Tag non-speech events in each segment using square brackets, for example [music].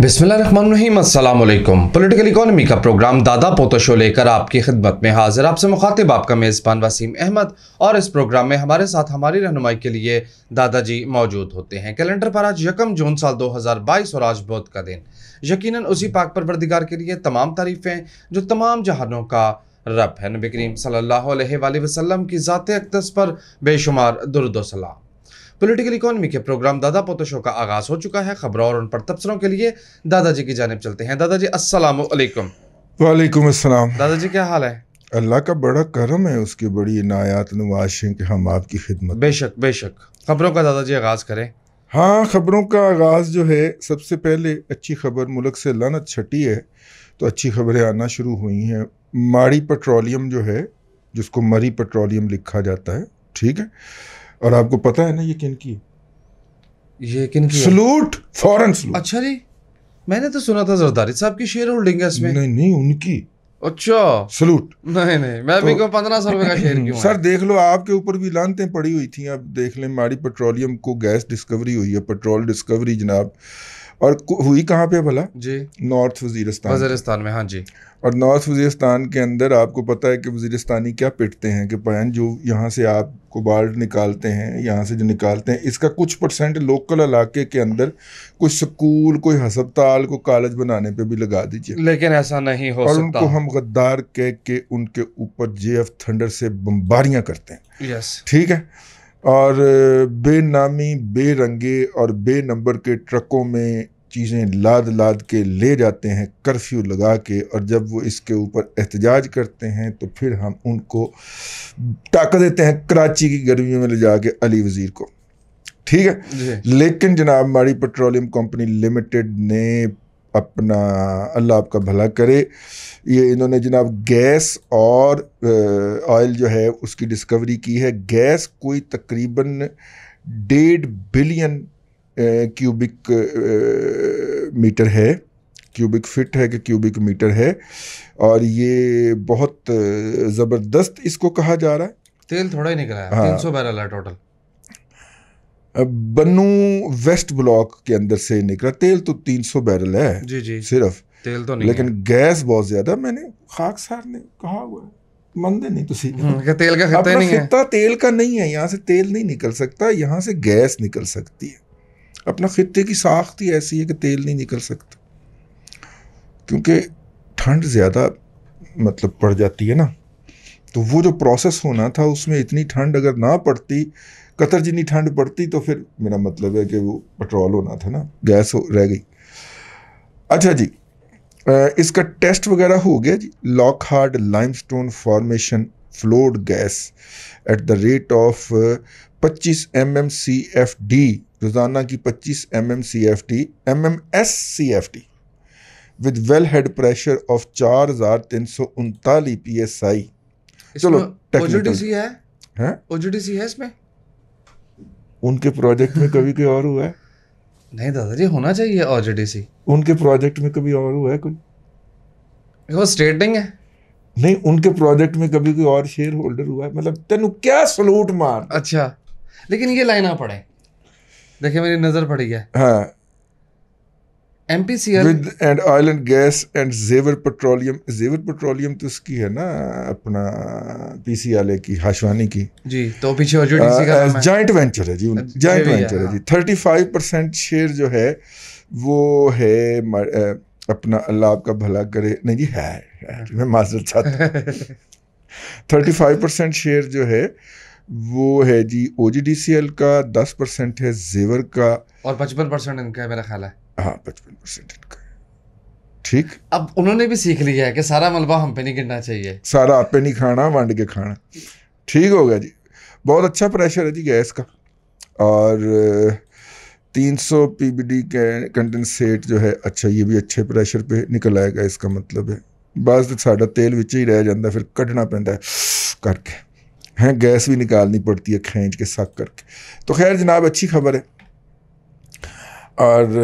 बिस्मिल्लाम अल्लाम political economy का programme दादा पोतो शो लेकर आपकी खिदमत में हाजिर आपसे मुखातिब आपका मेज़बान वसीम अहमद और इस प्रोग्राम में हमारे साथ हमारी रहनुमाई के लिए दादाजी मौजूद होते हैं कैलेंडर पर आज यकम जून साल 2022 और आज बौद्ध का दिन यकीन उसी पाक पर परवरदिगार के लिए तमाम तारीफ़ें जो तमाम जहानों का रब है नबी करीम सल्लल्लाहु अलैहि वसल्लम की ज़ात अकदस पर बेशुमार दुरुदोसलाम पॉलिटिकल इकोनॉमी के प्रोग्राम दादा पोते शो का आगाज हो चुका है खबरों और उन पर तबसरों के लिए दादाजी की जानब चलते हैं दादाजी अस्सलाम वालेकुम वालेकुम अस्सलाम दादाजी क्या हाल है अल्लाह का बड़ा करम है उसकी बड़ी इनायत नवाज है कि हम आपकी खिदमत बेशक बेशक खबरों का दादाजी आगाज़ करें हाँ खबरों का आगाज़ जो है सबसे पहले अच्छी खबर मुल्क से लानत छटी है तो अच्छी खबरें आना शुरू हुई हैं माड़ी पेट्रोलियम जो है जिसको मरी पेट्रोलियम लिखा जाता है ठीक है और आपको पता है ना ये किन की ये किन की सलूट फॉरन सलूट अच्छा जी मैंने तो सुना था जरदारी साहब की शेयर होल्डिंग है इसमें नहीं नहीं उनकी अच्छा सलूट नहीं नहीं मैं तो, भी पंद्रह सौ रुपए का शेयर क्यों सर देख लो आपके ऊपर भी लानते पड़ी हुई थी अब देख लें माड़ी पेट्रोलियम को गैस डिस्कवरी हुई है पेट्रोल डिस्कवरी जनाब और हुई कहाँ पे भला जी नॉर्थ वजीरस्तान वजीरस्तान में हाँ जी और नॉर्थ वजीरस्तान के अंदर आपको पता है कि वजीरस्तानी क्या पिटते हैं कि पैन जो यहाँ से आपको बाल्ट निकालते हैं यहाँ से जो निकालते हैं इसका कुछ परसेंट लोकल इलाके के अंदर कोई स्कूल कोई हस्पताल को कॉलेज बनाने पे भी लगा दीजिए लेकिन ऐसा नहीं हो और सकता। उनको हम गद्दार कह के उनके ऊपर जे एफ थंडर से बम्बारियाँ करते हैं यस ठीक है और बेनामी बेरंगे और बे नंबर के ट्रकों में चीज़ें लाद लाद के ले जाते हैं कर्फ्यू लगा के और जब वो इसके ऊपर एहतजाज करते हैं तो फिर हम उनको टाक देते हैं कराची की गर्मियों में ले जाके अली वज़ीर को ठीक है लेकिन जनाब माड़ी पेट्रोलियम कंपनी लिमिटेड ने अपना अल्लाह आपका भला करे ये इन्होंने जनाब गैस और ऑयल जो है उसकी डिस्कवरी की है गैस कोई तकरीबन डेढ़ बिलियन क्यूबिक मीटर है क्यूबिक फिट है कि क्यूबिक मीटर है और ये बहुत ज़बरदस्त इसको कहा जा रहा है तेल थोड़ा ही निकला है हाँ, तीन सौ बैरल है टोटल बनू वेस्ट ब्लॉक के अंदर से निकला तेल तो तीन सौ बैरल है जी जी सिर्फ तेल तो नहीं लेकिन है। गैस बहुत ज्यादा मैंने खाक साहब ने कहा हुआ मंदे नहीं तुसी तो हम्म, तेल का खत्ता नहीं है तेल का नहीं है यहाँ से तेल नहीं निकल सकता यहाँ से गैस निकल सकती है अपना ख़त्े की साख्त ही ऐसी है कि तेल नहीं निकल सकता क्योंकि ठंड ज़्यादा मतलब पड़ जाती है ना तो वो जो प्रोसेस होना था उसमें इतनी ठंड अगर ना पड़ती कतर जितनी ठंड पड़ती तो फिर मेरा मतलब है कि वो पेट्रोल होना था ना गैस हो रह गई अच्छा जी इसका टेस्ट वगैरह हो गया जी Lockhart lime formation flowed gas at the rate of 25 M M C F D रोज़ाना की 25 M M C F D M M S C F D with well head pressure of चार हजार तीन सौ उनतालीस P S I चलो OGDC है हैं ओजीडीसी है इसमें उनके प्रोजेक्ट में कभी कोई और हुआ है नहीं दादाजी होना चाहिए ओजीडीसी उनके प्रोजेक्ट में कभी और हुआ है कोई वो स्टेटिंग है नहीं उनके प्रोजेक्ट में कभी कोई और शेयर होल्डर हुआ है मतलब तेन क्या सलूट मार अच्छा लेकिन ये लाइन आ पड़े देखिए मेरी नजर पड़ी है हाँ with and oil and gas and Zaver petroleum Zaver petroleum तो उसकी है ना अपना पीसीएलए की हाशवानी की जी तो पीछे और जो जॉइंट वेंचर हाँ, है जी जॉइंट वेंचर है जी शेयर जो है वो है अपना अल्लाह आपका भला करे नहीं जी है [laughs] मैं माजरत चाहता थर्टी फाइव परसेंट शेयर जो है वो है जी ओ जी डी सी एल का दस परसेंट है जेवर का और पचपन परसेंट इनका है मेरा ख्याल है हाँ पचपन परसेंट इनका ठीक अब उन्होंने भी सीख लिया है कि सारा मलबा हम पे नहीं गिरना चाहिए सारा आप पे नहीं खाना वांड के खाना ठीक हो गया जी बहुत अच्छा प्रेशर है जी गैस का और 300 बी डी कंडेंसेट जो है अच्छा ये भी अच्छे प्रेशर पे निकल आएगा इसका मतलब है ਬਸ ਤੇ ਸਾਡਾ ਤੇਲ ਵਿੱਚ ਹੀ ਰਹਿ ਜਾਂਦਾ ਫਿਰ ਕੱਢਣਾ ਪੈਂਦਾ करके है गैस भी निकालनी पड़ती है खींच के सक करके तो खैर जनाब अच्छी खबर है और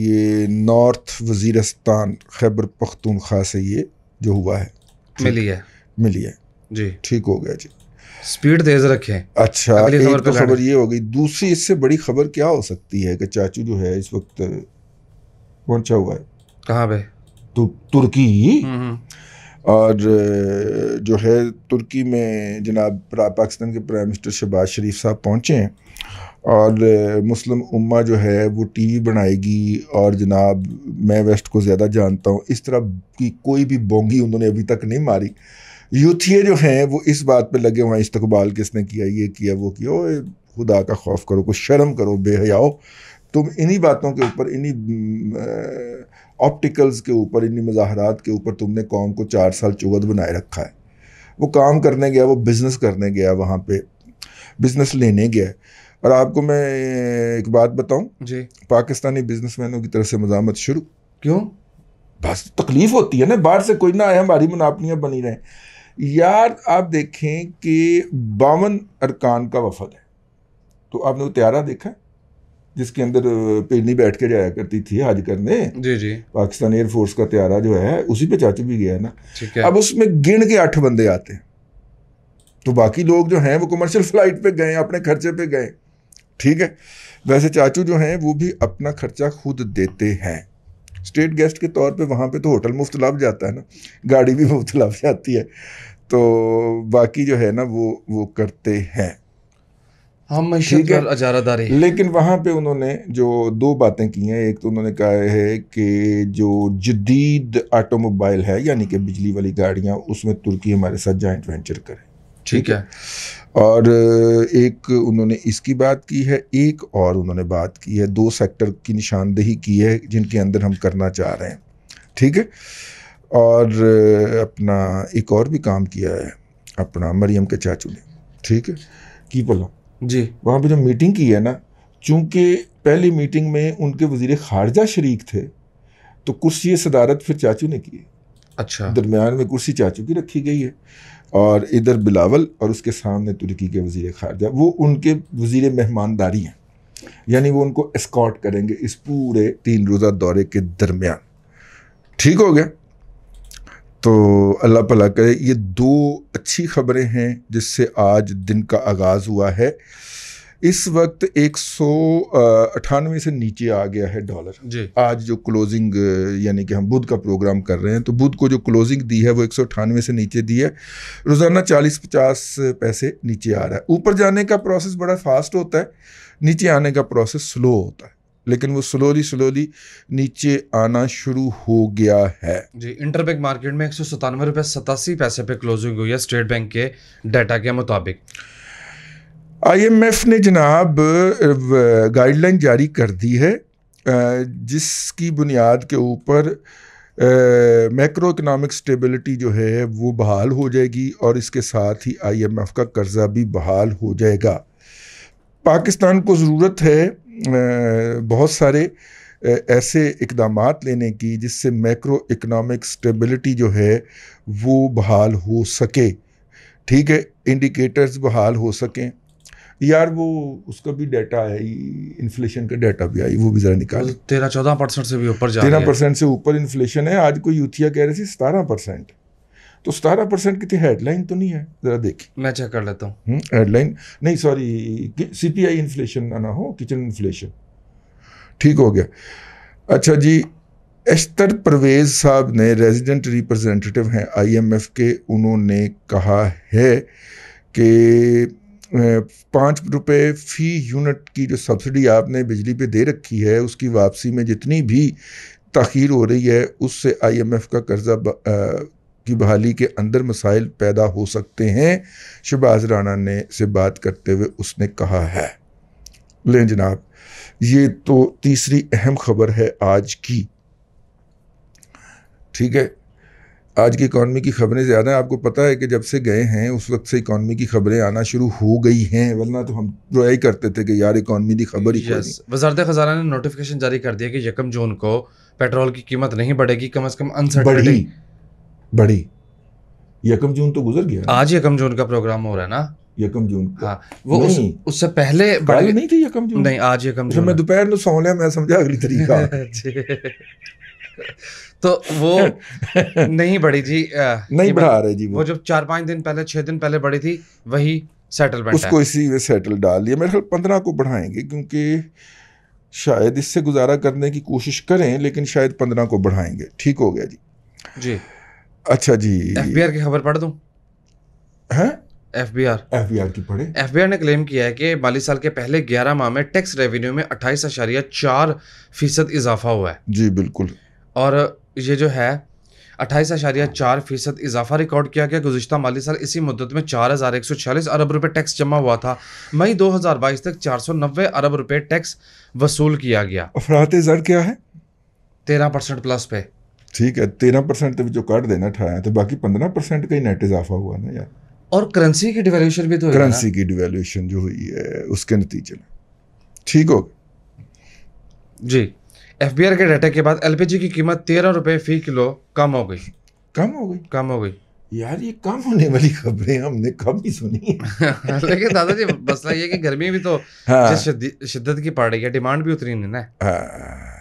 ये नॉर्थ वजीरस्तान खैबर पख्तूनख्वा से ये जो हुआ है मिली है मिली है जी ठीक हो गया जी स्पीड तेज रखें अच्छा एक तो खबर ये हो गई दूसरी इससे बड़ी खबर क्या हो सकती है कि चाचू जो है इस वक्त पहुंचा हुआ है कहाँ पे तु, तुर्की और जो है तुर्की में जनाब पाकिस्तान के प्राइम मिनिस्टर शहबाज शरीफ साहब पहुँचे हैं और मुस्लिम उम्मा जो है वो टीवी बनाएगी और जनाब मैं वेस्ट को ज़्यादा जानता हूँ इस तरह की कोई भी बोंगी उन्होंने अभी तक नहीं मारी यूथिये जो हैं वो इस बात पे लगे हुए इस्तबाल इस्तकबाल किसने किया ये किया वो किया ओए खुदा का खौफ करो कुछ शर्म करो बेहयाओ तुम इन्हीं बातों के ऊपर इन्हीं ऑप्टिकल्स के ऊपर इन मज़ाहरात के ऊपर तुमने कौम को चार साल चुगत बनाए रखा है वो काम करने गया वो बिज़नेस करने गया वहाँ पे बिज़नेस लेने गया और आपको मैं एक बात बताऊँ जी पाकिस्तानी बिजनेसमैनों की तरफ से मजामत शुरू क्यों बस तकलीफ होती है ना बाहर से कोई ना आए हमारी मुनापनियाँ बनी रहें यार आप देखें कि बावन अरकान का वफद है तो आपने वो त्यारा देखा है जिसके अंदर पेनी बैठ के जाया करती थी हाज करने जी जी पाकिस्तान एयरफोर्स का त्यारा जो है उसी पे चाचू भी गया है ना अब उसमें गिन के आठ बंदे आते हैं तो बाकी लोग जो हैं वो कमर्शियल फ्लाइट पे गए अपने खर्चे पे गए ठीक है वैसे चाचू जो हैं वो भी अपना खर्चा खुद देते हैं स्टेट गेस्ट के तौर पे वहाँ पे तो होटल मुफ्त लाभ जाता है ना गाड़ी भी मुफ्त लाभ जाती है तो बाकी जो है ना वो वो करते हैं हम ठीक है अजारादारी लेकिन वहाँ पे उन्होंने जो दो बातें की हैं एक तो उन्होंने कहा है कि जो जदीद ऑटोमोबाइल है यानी कि बिजली वाली गाड़ियाँ उसमें तुर्की हमारे साथ जॉइंट वेंचर करे ठीक है और एक उन्होंने इसकी बात की है एक और उन्होंने बात की है दो सेक्टर की निशानदेही की है जिनके अंदर हम करना चाह रहे हैं ठीक है और अपना एक और भी काम किया है अपना मरियम के चाचू ने ठीक है की बोलो जी वहाँ पे जो मीटिंग की है ना चूँकि पहली मीटिंग में उनके वजीर खारजा शरीक थे तो कुर्सी सदारत फिर चाचू ने की अच्छा दरमियान में कुर्सी चाचू की रखी गई है और इधर बिलावल और उसके सामने तुर्की के वजीर खारजा वो उनके वजीर मेहमानदारी हैं यानी वो उनको एस्कॉट करेंगे इस पूरे तीन रोज़ा दौरे के दरमियान ठीक हो गया तो अल्लाह भला करे ये दो अच्छी खबरें हैं जिससे आज दिन का आगाज़ हुआ है इस वक्त एक सौ अठानवे से नीचे आ गया है डॉलर आज जो क्लोजिंग यानी कि हम बुध का प्रोग्राम कर रहे हैं तो बुध को जो क्लोजिंग दी है वो एक सौ अठानवे से नीचे दी है रोज़ाना चालीस पचास पैसे नीचे आ रहा है ऊपर जाने का प्रोसेस बड़ा फास्ट होता है नीचे आने का प्रोसेस स्लो होता है लेकिन वो स्लोली स्लोली नीचे आना शुरू हो गया है जी इंटरबैंक मार्केट में एक सौ सतानवे रुपये सतासी पैसे पे क्लोजिंग हुई है स्टेट बैंक के डाटा के मुताबिक आईएमएफ ने जनाब गाइडलाइन जारी कर दी है जिसकी बुनियाद के ऊपर मैक्रो इकनॉमिक स्टेबिलिटी जो है वो बहाल हो जाएगी और इसके साथ ही आईएमएफ का कर्ज़ा भी बहाल हो जाएगा पाकिस्तान को ज़रूरत है बहुत सारे ऐसे इकदाम लेने की जिससे मैक्रो इकनॉमिक स्टेबिलिटी जो है वो बहाल हो सके ठीक है इंडिकेटर्स बहाल हो सकें यार वो उसका भी डाटा है इन्फ्लेशन का डाटा भी आई वो भी ज़रा निकाल तेरह चौदह परसेंट से भी ऊपर तेरह परसेंट से ऊपर इन्फ्लेशन है आज कोई यूथिया कह रहे थे सतारह परसेंट तो सतारह परसेंट कितनी हेडलाइन तो नहीं है जरा देखिए मैं चेक कर लेता हूँ हेडलाइन हम्म, नहीं सॉरी आई इन्फ्लेशन ना हो किचन इन्फ्लेशन ठीक हो गया अच्छा जी एस्तर परवेज साहब ने रेजिडेंट रिप्रेजेंटेटिव हैं आईएमएफ के उन्होंने कहा है कि पाँच रुपये फ़ी यूनिट की जो सब्सिडी आपने बिजली पे दे रखी है उसकी वापसी में जितनी भी तखीर हो रही है उससे आईएमएफ का कर्जा की बहाली के अंदर मसाइल पैदा हो सकते हैं शहबाज राना ने से बात करते हुए उसने कहा है लें जनाब ये तो तीसरी अहम खबर है आज की ठीक है आज की इकानमी की खबरें ज़्यादा हैं आपको पता है कि जब से गए हैं उस वक्त से इकानमी की खबरें आना शुरू हो गई हैं वरना तो हम रोया ही करते थे कि यार इकानमी की खबर ही वजारत खजाना ने नोटिफिकेशन जारी कर दिया कि यकम जून को पेट्रोल की कीमत नहीं बढ़ेगी कम अज़ कम अनसर्टेनिटी बड़ी यकम जून तो गुजर गया आज यकम जून का प्रोग्राम हो रहा है ना यकम जून का हाँ, वो उस, उससे पहले बड़ी नहीं थी यकम जून नहीं आज यकम अच्छा, जून मैं दोपहर में लिया मैं समझा अगली तरीका [laughs] तो वो [laughs] नहीं बड़ी जी आ, नहीं बढ़ा रहे जी वो, वो जब चार पांच दिन पहले छह दिन पहले बड़ी थी वही सेटलमेंट उसको है। इसी में सेटल डाल लिया मेरे ख्याल पंद्रह को बढ़ाएंगे क्योंकि शायद इससे गुजारा करने की कोशिश करें लेकिन शायद पंद्रह को बढ़ाएंगे ठीक हो गया जी जी अच्छा जी एफबीआर की खबर पढ़ दूं हैं एफबीआर एफबीआर की पढ़े एफबीआर ने क्लेम किया है कि बालीस साल के पहले 11 माह में टैक्स रेवेन्यू में अट्ठाईस अशारिया चार फीसद इजाफा हुआ है जी बिल्कुल और ये जो है अट्ठाईस अशारिया चार फीसद इजाफा रिकॉर्ड किया गया गुजशत माली साल इसी मुद्दत में चार हज़ार एक सौ छियालीस अरब रुपये टैक्स जमा हुआ था मई दो हज़ार बाईस तक चार सौ नब्बे अरब रुपये टैक्स वसूल किया गया अफरात ज़र क्या है तेरह परसेंट प्लस पे ठीक है तेरह परसेंट तो कट देना ਦੇਣਾ तो बाकी पंद्रह परसेंट का ही नेट इजाफा हुआ ना यार और करेंसी की डिवेल्यूशन भी तो करेंसी की डिवेल्यूशन जो हुई है उसके नतीजे में ठीक हो जी एफ के डाटा के बाद एलपीजी की कीमत तेरह रुपये फी किलो कम हो गई कम हो गई कम हो गई यार ये कम होने वाली खबरें हमने कम ही सुनी [laughs] लेकिन दादाजी मसला ये कि गर्मी भी तो हाँ। शिद्दत की पड़ रही है डिमांड भी उतनी नहीं ना हाँ।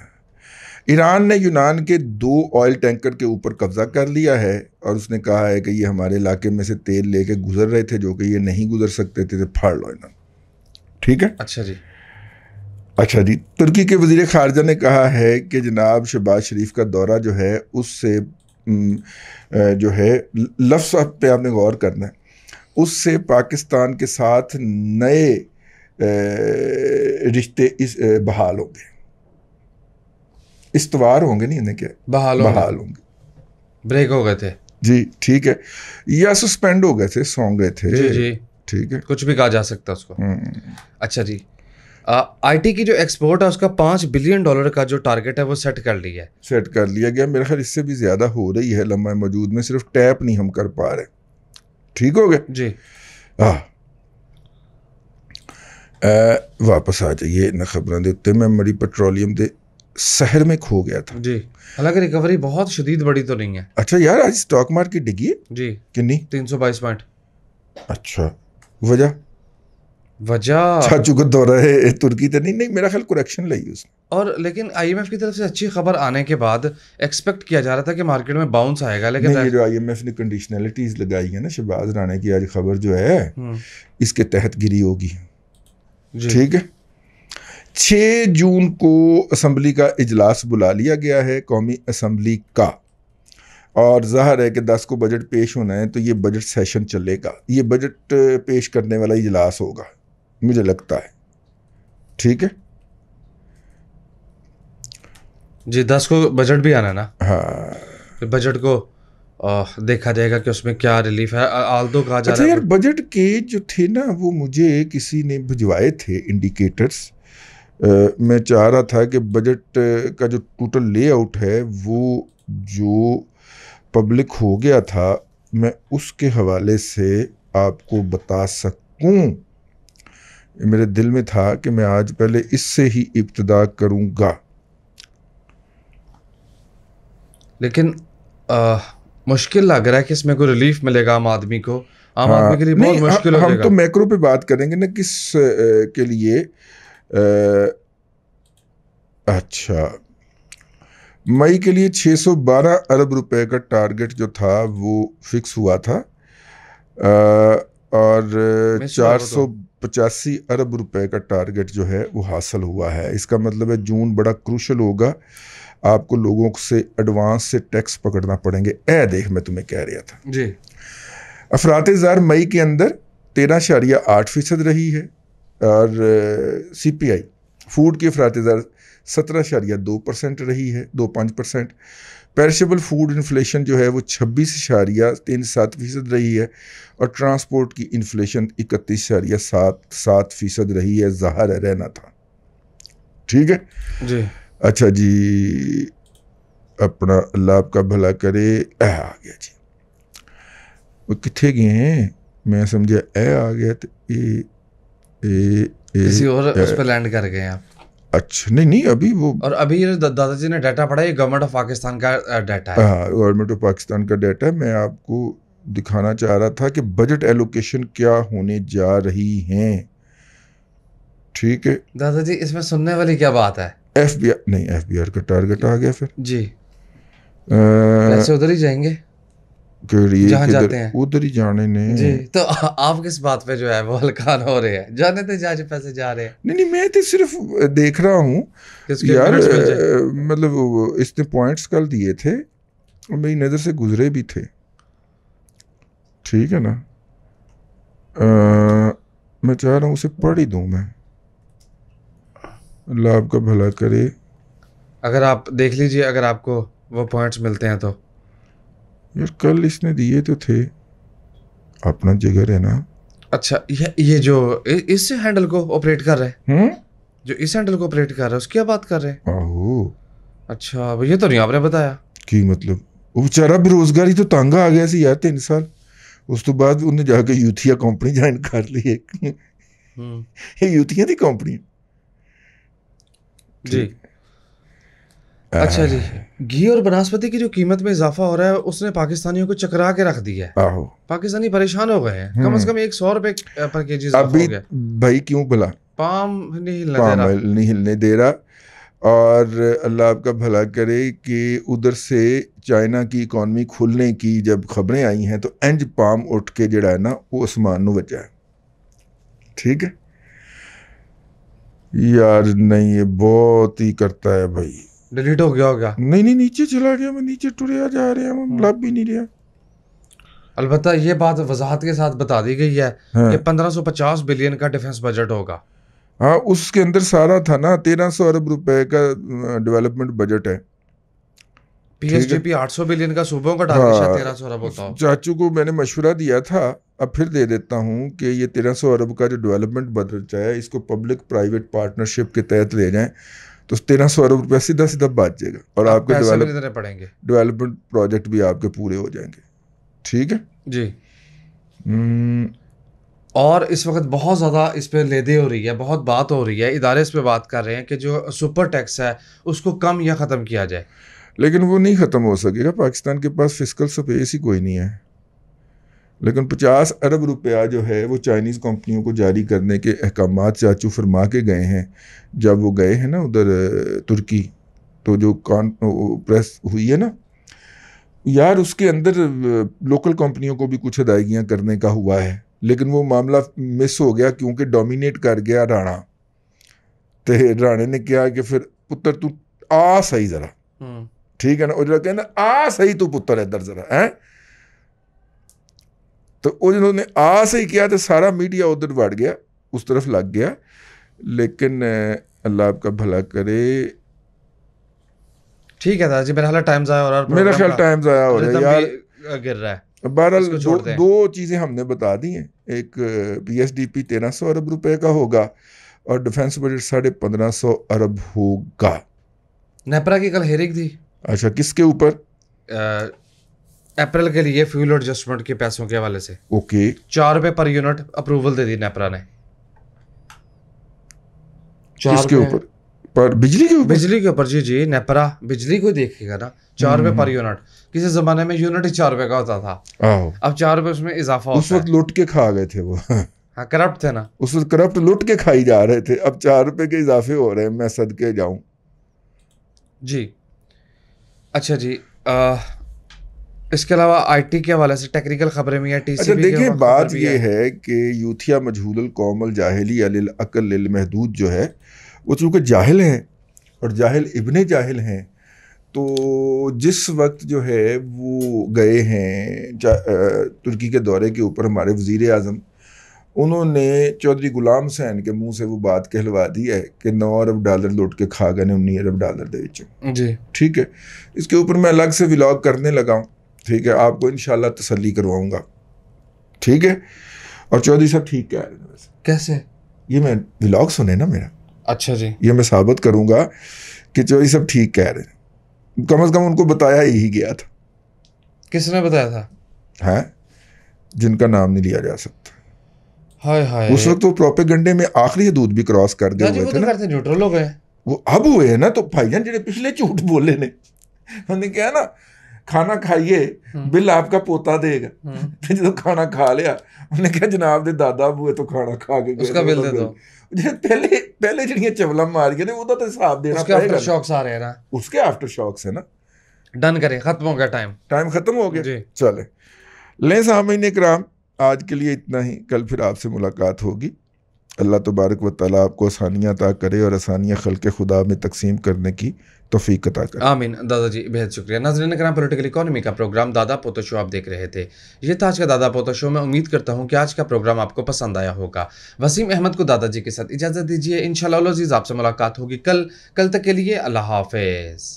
ईरान ने यूनान के दो ऑयल टैंकर के ऊपर कब्जा कर लिया है और उसने कहा है कि ये हमारे इलाके में से तेल लेके गुजर रहे थे जो कि ये नहीं गुजर सकते थे फाड़ लो इन्होंने ठीक है अच्छा जी अच्छा जी तुर्की के वजीर खारजा ने कहा है कि जनाब शहबाज शरीफ का दौरा जो है उससे जो है लफ्स पे आपने गौर करना है उससे पाकिस्तान के साथ नए रिश्ते इस बहाल होंगे इस्तवार होंगे नहीं इन्हें बहाल बहाल होंगे ब्रेक हो गए थे जी ठीक है या सस्पेंड हो गए थे सौ गए थे ठीक है कुछ भी कहा जा सकता है उसको हम्म। अच्छा जी आईटी की जो एक्सपोर्ट है उसका पाँच बिलियन डॉलर का जो टारगेट है वो सेट कर लिया है सेट कर लिया गया मेरे ख्याल इससे भी ज़्यादा हो रही है लम्बा मौजूद में सिर्फ टैप नहीं हम कर पा रहे ठीक हो गए जी हाँ ਵਾਪਸ ਆ ਜਾਈਏ ਇਹਨਾਂ ਖਬਰਾਂ ਦੇ ਉੱਤੇ ਮੈਂ ਮੜੀ ਪੈਟਰੋਲੀਅਮ ਦੇ शहर में खो गया था जी हालांकि रिकवरी बहुत शदीद बड़ी तो नहीं है अच्छा यार आज स्टॉक मार्केट डिगी है जी कितनी तीन सौ बाईस पॉइंट अच्छा वजह वजह चाचू दौरा है तुर्की तो नहीं नहीं मेरा ख्याल करेक्शन उसने और लेकिन आईएमएफ की तरफ से अच्छी खबर आने के बाद एक्सपेक्ट किया जा रहा था कि मार्केट में बाउंस आएगा लेकिन ये जो आईएमएफ ने कंडीशनलिटीज लगाई है ना शहबाज राणा की आज खबर जो है हम्म। इसके तहत गिरी होगी ठीक है छः जून को असम्बली का इजलास बुला लिया गया है कौमी असम्बली का और जाहिर है कि दस को बजट पेश होना है तो ये बजट सेशन चलेगा ये बजट पेश करने वाला इजलास होगा मुझे लगता है ठीक है जी दस को बजट भी आना ना हाँ बजट को आ, देखा जाएगा कि उसमें क्या रिलीफ है आल दो तो कहा जा अच्छा रहा है यार बजट के जो थे ना वो मुझे किसी ने भिजवाए थे इंडिकेटर्स मैं चाह रहा था कि बजट का जो टोटल लेआउट है वो जो पब्लिक हो गया था मैं उसके हवाले से आपको बता सकूं मेरे दिल में था कि मैं आज पहले इससे ही इब्तदा करूंगा लेकिन आ, मुश्किल लग रहा है कि इसमें कोई रिलीफ मिलेगा आम आदमी को आम हाँ, आदमी के लिए बहुत मुश्किल हम, हो हम तो मैक्रो पे बात करेंगे ना किस के लिए अच्छा मई के लिए 612 अरब रुपए का टारगेट जो था वो फिक्स हुआ था आ, और चार सौ पचासी अरब रुपए का टारगेट जो है वो हासिल हुआ है इसका मतलब है जून बड़ा क्रूशल होगा आपको लोगों से एडवांस से टैक्स पकड़ना पड़ेंगे ए देख मैं तुम्हें कह रहा था जी अफरात मई के अंदर तेरह शारिया आठ फीसद रही है और सी पी आई फूड की अफराती दर सत्रह अशारिया दो परसेंट रही है दो पाँच परसेंट पैरिशेबल फूड इन्फ्लेशन जो है वो छब्बीस इशारिया तीन सात फ़ीसद रही है और ट्रांसपोर्ट की इन्फ्लेशन इकतीस इशारिया सात सात फ़ीसद रही है जहर है रहना था ठीक है जी अच्छा जी अपना अल्लाह आपका भला करे ए आ गया जी वो कितने गए हैं मैं समझा ए आ गया तो ये ए, ए, किसी और ए, उस पर लैंड कर गए आप अच्छा नहीं नहीं अभी वो और अभी दादाजी ने डाटा पढ़ा ये गवर्नमेंट ऑफ पाकिस्तान का डाटा है हाँ गवर्नमेंट ऑफ पाकिस्तान का डाटा मैं आपको दिखाना चाह रहा था कि बजट एलोकेशन क्या होने जा रही हैं ठीक है दादाजी इसमें सुनने वाली क्या बात है एफ बी आर नहीं एफ बी आर का टारगेट आ गया फिर जी पैसे उधर ही जाएंगे उधर ही जाने ने जी तो [laughs] आप किस बात पे जो है वो हलकान हो रहे हैं जाने पैसे जा रहे हैं नहीं नहीं मैं तो सिर्फ देख रहा हूँ यार मतलब इसने पॉइंट्स कल दिए थे और मेरी नज़र से गुजरे भी थे ठीक है ना आ, मैं चाह रहा हूँ उसे पढ़ ही दूँ मैं अल्लाह आपका भला करे अगर आप देख लीजिए अगर आपको वो पॉइंट्स मिलते हैं तो यार कल इसने दिए तो थे अपना जगह है ना अच्छा ये ये जो इ, इस हैंडल को ऑपरेट कर रहा है हम्म? जो इस हैंडल को ऑपरेट कर रहा है उसकी आप बात कर रहे हैं अच्छा अब ये तो नहीं आपने बताया की मतलब वो बेचारा ਬੇਰੋਜ਼ਗਾਰੀ ਤੋਂ ਤੰਗ ਆ ਗਿਆ ਸੀ ਯਾਰ 3 ਸਾਲ ਉਸ ਤੋਂ ਬਾਅਦ ਉਹਨੇ ਜਾ ਕੇ ਯੂਥੀਆ ਕੰਪਨੀ ਜੁਆਇਨ ਕਰ ਲਈ ਇੱਕ ਹੂੰ ਇਹ ਯੂਥੀਆ ਦੀ ਕੰਪਨੀ अच्छा जी हाँ, हाँ। घी और बनस्पति की जो कीमत में इजाफा हो रहा है उसने पाकिस्तानियों को चकरा के रख दिया है पाकिस्तानी परेशान हो गए हैं कम हम्म। से कम एक सौ रुपए पर के जी अभी भाई क्यों भला पाम नहीं हिलने दे रहा नहीं हिलने दे रहा और अल्लाह आपका भला करे कि उधर से चाइना की इकॉनमी खुलने की जब खबरें आई हैं तो इंज पाम उठ के जड़ा है ना वो आसमान बचा है ठीक है यार नहीं ये बहुत ही करता है भाई डिलीट हो गया होगा नहीं नहीं नीचे चला गया मैं नीचे टुरिया जा रहे हैं हाँ। लभ भी नहीं रहा अलबत् ये बात वजाहत के साथ बता दी गई है हाँ। कि 1550 बिलियन का डिफेंस बजट होगा हाँ उसके अंदर सारा था ना 1300 अरब रुपए का डेवलपमेंट बजट है पीएसजीपी 800 बिलियन का सूबों का टारगेट हाँ, 1300 अरब होता चाचू को मैंने मशवरा दिया था अब फिर दे देता हूँ कि ये 1300 अरब का जो डेवलपमेंट बजट है इसको पब्लिक प्राइवेट पार्टनरशिप के तहत ले जाएं तो तेरह सौ अरब रुपया सीधा सीधा बात जाएगा और आपके पड़ेंगे डेवलपमेंट प्रोजेक्ट भी आपके पूरे हो जाएंगे ठीक है जी हम्म। और इस वक्त बहुत ज़्यादा इस पर लेदे हो रही है बहुत बात हो रही है इदारे इस पर बात कर रहे हैं कि जो सुपर टैक्स है उसको कम या ख़त्म किया जाए लेकिन वो नहीं ख़त्म हो सकेगा पाकिस्तान के पास फिजिकल स्पेस ही कोई नहीं है लेकिन पचास अरब रुपया जो है वो चाइनीज़ कंपनियों को जारी करने के अहकाम चाचू फरमा के गए हैं जब वो गए हैं ना उधर तुर्की तो जो कान प्रेस हुई है ना यार उसके अंदर लोकल कंपनियों को भी कुछ अदायगियाँ करने का हुआ है लेकिन वो मामला मिस हो गया क्योंकि डोमिनेट कर गया राणा तो राणे ने कहा कि फिर पुत्र तू आ सही ज़रा हम्म। ठीक है ना और जरा कहना आ सही तू पुत्र इधर ज़रा है तो ਉਹ जो उन्हें ਆ ਸਹੀ किया तो सारा मीडिया उधर बढ़ गया उस तरफ लग गया लेकिन अल्लाह आपका भला करे ठीक है दादाजी मेरा टाइम ज़ाया हो रहा है मेरा ख्याल टाइम ज़ाया हो रहा है यार गिर रहा है बहरहाल दो, दो चीज़ें हमने बता दी हैं एक बी एस डी पी तेरह सौ अरब रुपए का होगा और डिफेंस बजट साढ़े पंद्रह सौ अरब होगा नेपरा की कल हेरिक थी अच्छा किसके ऊपर अप्रैल के लिए फ्यूल एडजस्टमेंट के पैसों के हवाले से ओके चार रुपए पर यूनिट अप्रूवल दे दी नेपरा ने किसके ऊपर पर बिजली के ऊपर बिजली के ऊपर जी जी नेपरा बिजली को देखेगा ना चार रुपए पर यूनिट किसी जमाने में यूनिट ही चार रुपए का होता था अब चार रुपए उसमें इजाफा उस वक्त लुट के खा गए थे वो हाँ करप्ट थे ना उस वक्त करप्ट लुट के खाई जा रहे थे अब चार रुपए के इजाफे हो रहे हैं मैं सद के जाऊं जी अच्छा जी इसके अलावा आईटी के हवाले से टेक्निकल खबरें भी हैं टी सी अच्छा, देखिए बात ये है कि यूथिया मजहूल कोमल जाहली अलिल अकल महदूद जो है वो चूँकि जाहिल हैं और जाहिल इबन जाहिल हैं तो जिस वक्त जो है वो गए हैं तुर्की के दौरे के ऊपर हमारे वज़ी अजम उन्होंने चौधरी गुलाम हुसैन के मुंह से वो बात कहलवा दी है कि नौ अरब डॉलर लौट के खा गए ने उन्नी अरब डॉलर दे जी ठीक है इसके ऊपर मैं अलग से व्लॉग करने लगा हूँ ठीक है आपको इन शाह तसली करवाऊंगा ठीक है और चौधरी साहब ठीक कह रहे हैं कैसे ये मैं ब्लॉग सुने ना मेरा अच्छा जी ये मैं साबित करूंगा कि चौधरी साहब ठीक कह रहे हैं कम अज़ कम उनको बताया ही गया था किसने बताया था है जिनका नाम नहीं लिया जा सकता हाय हाय उस वक्त वो प्रोपेगंडे में आखिरी दूध भी क्रॉस कर गए हुए थे तो ना न्यूट्रल हो गए वो अब हुए हैं ना तो भाईजान जिन्हें पिछले झूठ बोले ने हमने क्या ना ਖਾਣਾ ਖਾਈਏ ਬਿੱਲ ਆਪਕਾ ਪੋਤਾ ਦੇਗਾ ਤੇ ਜਦੋਂ ਖਾਣਾ ਖਾ ਲਿਆ ਉਹਨੇ ਕਿਹਾ ਜਨਾਬ ਦੇ ਦਾਦਾ ਬੂਏ ਤੋਂ ਖਾਣਾ ਖਾ ਕੇ ਗਏ ਉਸਕਾ ਬਿੱਲ ਦੇ ਦਿਓ ਜੇ ਪਹਿਲੇ ਪਹਿਲੇ ਜਿਹੜੀਆਂ ਚਵਲਾਂ ਮਾਰੀਆਂ ਨੇ ਉਹਦਾ ਤਾਂ ਹਿਸਾਬ ਦੇਣਾ ਪਏਗਾ ਉਸਕੇ ਆਫਟਰ ਸ਼ੌਕਸ ਆ ਰਹੇ ਨਾ ਉਸਕੇ ਆਫਟਰ ਸ਼ੌਕਸ ਹੈ ਨਾ डन करें खत्म हो गया टाइम टाइम खत्म हो गया चले लें सामने कराम आज के लिए इतना ही कल फिर आपसे मुलाकात होगी अल्लाह तबारक व ताली आपको आसानियाँ अता करे और आसानियाँ खल के खुदा में तकसीम करने की तोफ़ी अता करे आमीन दादाजी बेहद शुक्रिया नाजरन कराम पोलिटिकल इकानमी का प्रोग्राम दादा पोतो शो आप देख रहे थे ये था आज का दादा पोतो शो मैं उम्मीद करता हूँ कि आज का प्रोग्राम आपको पसंद आया होगा वसीम अहमद को दादाजी के साथ इजाज़त दीजिए इन शजीज़ आपसे मुलाकात होगी कल कल तक के लिए अल्लाह हाफिज़